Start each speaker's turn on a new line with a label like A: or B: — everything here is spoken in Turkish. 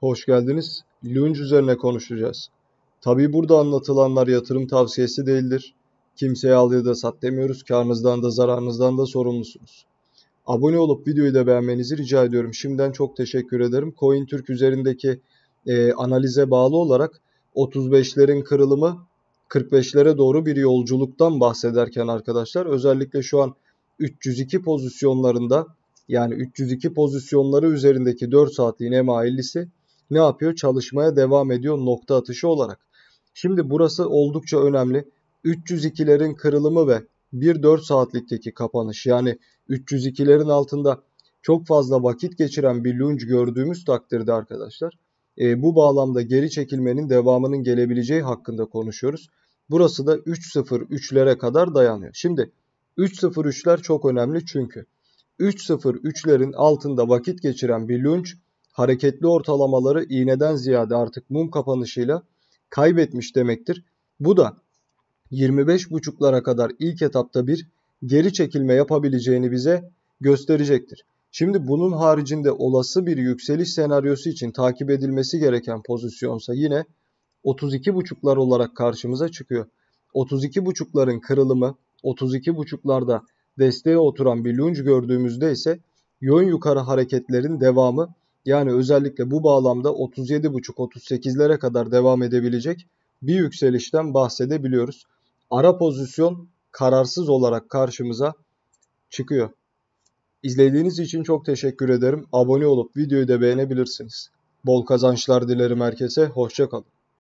A: Hoş geldiniz. Lunge üzerine konuşacağız. Tabi burada anlatılanlar yatırım tavsiyesi değildir. Kimseye al ya da sat demiyoruz. Karnızdan da zararınızdan da sorumlusunuz. Abone olup videoyu da beğenmenizi rica ediyorum. Şimdiden çok teşekkür ederim. Cointürk üzerindeki e, analize bağlı olarak 35'lerin kırılımı 45'lere doğru bir yolculuktan bahsederken arkadaşlar özellikle şu an 302 pozisyonlarında yani 302 pozisyonları üzerindeki 4 saatliğin EMA 50'si ne yapıyor? Çalışmaya devam ediyor nokta atışı olarak. Şimdi burası oldukça önemli. 302'lerin kırılımı ve 1-4 saatlikteki kapanış yani 302'lerin altında çok fazla vakit geçiren bir lunge gördüğümüz takdirde arkadaşlar e, bu bağlamda geri çekilmenin devamının gelebileceği hakkında konuşuyoruz. Burası da 3.03'lere kadar dayanıyor. Şimdi 3.03'ler çok önemli çünkü 3.03'lerin altında vakit geçiren bir lunge hareketli ortalamaları iğneden ziyade artık mum kapanışıyla kaybetmiş demektir. Bu da 25.5'lara kadar ilk etapta bir geri çekilme yapabileceğini bize gösterecektir. Şimdi bunun haricinde olası bir yükseliş senaryosu için takip edilmesi gereken pozisyonsa yine 32.5'lar olarak karşımıza çıkıyor. 32.5'ların kırılımı 32.5'larda desteğe oturan bir lunge gördüğümüzde ise yön yukarı hareketlerin devamı yani özellikle bu bağlamda 37.5-38'lere kadar devam edebilecek bir yükselişten bahsedebiliyoruz. Ara pozisyon kararsız olarak karşımıza çıkıyor. İzlediğiniz için çok teşekkür ederim. Abone olup videoyu da beğenebilirsiniz. Bol kazançlar dilerim herkese. Hoşçakalın.